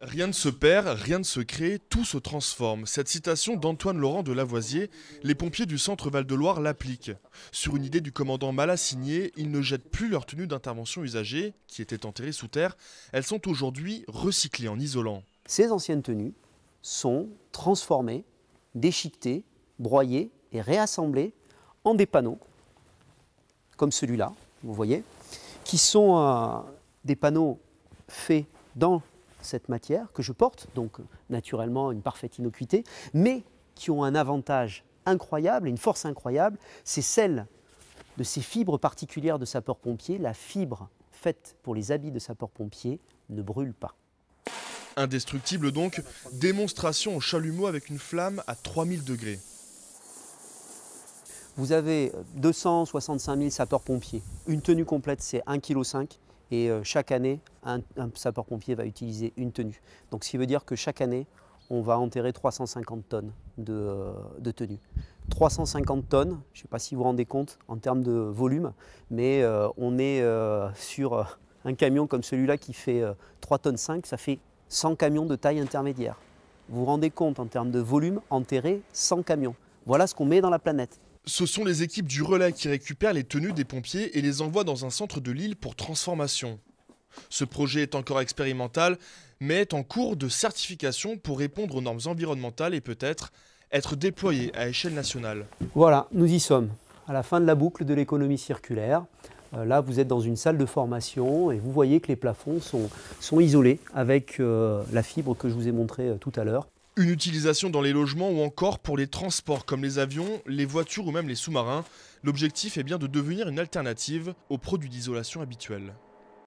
Rien ne se perd, rien ne se crée, tout se transforme. Cette citation d'Antoine Laurent de Lavoisier, les pompiers du centre Val-de-Loire l'appliquent. Sur une idée du commandant Malassigné, ils ne jettent plus leurs tenues d'intervention usagées, qui étaient enterrées sous terre. Elles sont aujourd'hui recyclées en isolant. Ces anciennes tenues sont transformées, déchiquetées, broyées et réassemblées en des panneaux, comme celui-là, vous voyez, qui sont euh, des panneaux faits dans cette matière que je porte, donc naturellement une parfaite innocuité, mais qui ont un avantage incroyable, une force incroyable, c'est celle de ces fibres particulières de sapeurs-pompiers. La fibre faite pour les habits de sapeurs-pompiers ne brûle pas. Indestructible donc, démonstration au chalumeau avec une flamme à 3000 degrés. Vous avez 265 euh, 000 sapeurs-pompiers. Une tenue complète, c'est 1,5 kg. Et euh, chaque année, un, sapeur-pompier va utiliser une tenue. Donc ce qui veut dire que chaque année, on va enterrer 350 tonnes de, euh, tenues. 350 tonnes, je ne sais pas si vous vous rendez compte en termes de volume, mais euh, on est sur un camion comme celui-là qui fait 3 tonnes 5, ça fait 100 camions de taille intermédiaire. Vous vous rendez compte en termes de volume enterré 100 camions. Voilà ce qu'on met dans la planète. Ce sont les équipes du relais qui récupèrent les tenues des pompiers et les envoient dans un centre de l'île pour transformation. Ce projet est encore expérimental, mais est en cours de certification pour répondre aux normes environnementales et peut-être être déployé à échelle nationale. Voilà, nous y sommes, à la fin de la boucle de l'économie circulaire. Euh, là, vous êtes dans une salle de formation et vous voyez que les plafonds sont, isolés avec euh, la fibre que je vous ai montrée euh, tout à l'heure. Une utilisation dans les logements ou encore pour les transports comme les avions, les voitures ou même les sous-marins. L'objectif est bien de devenir une alternative aux produits d'isolation habituels.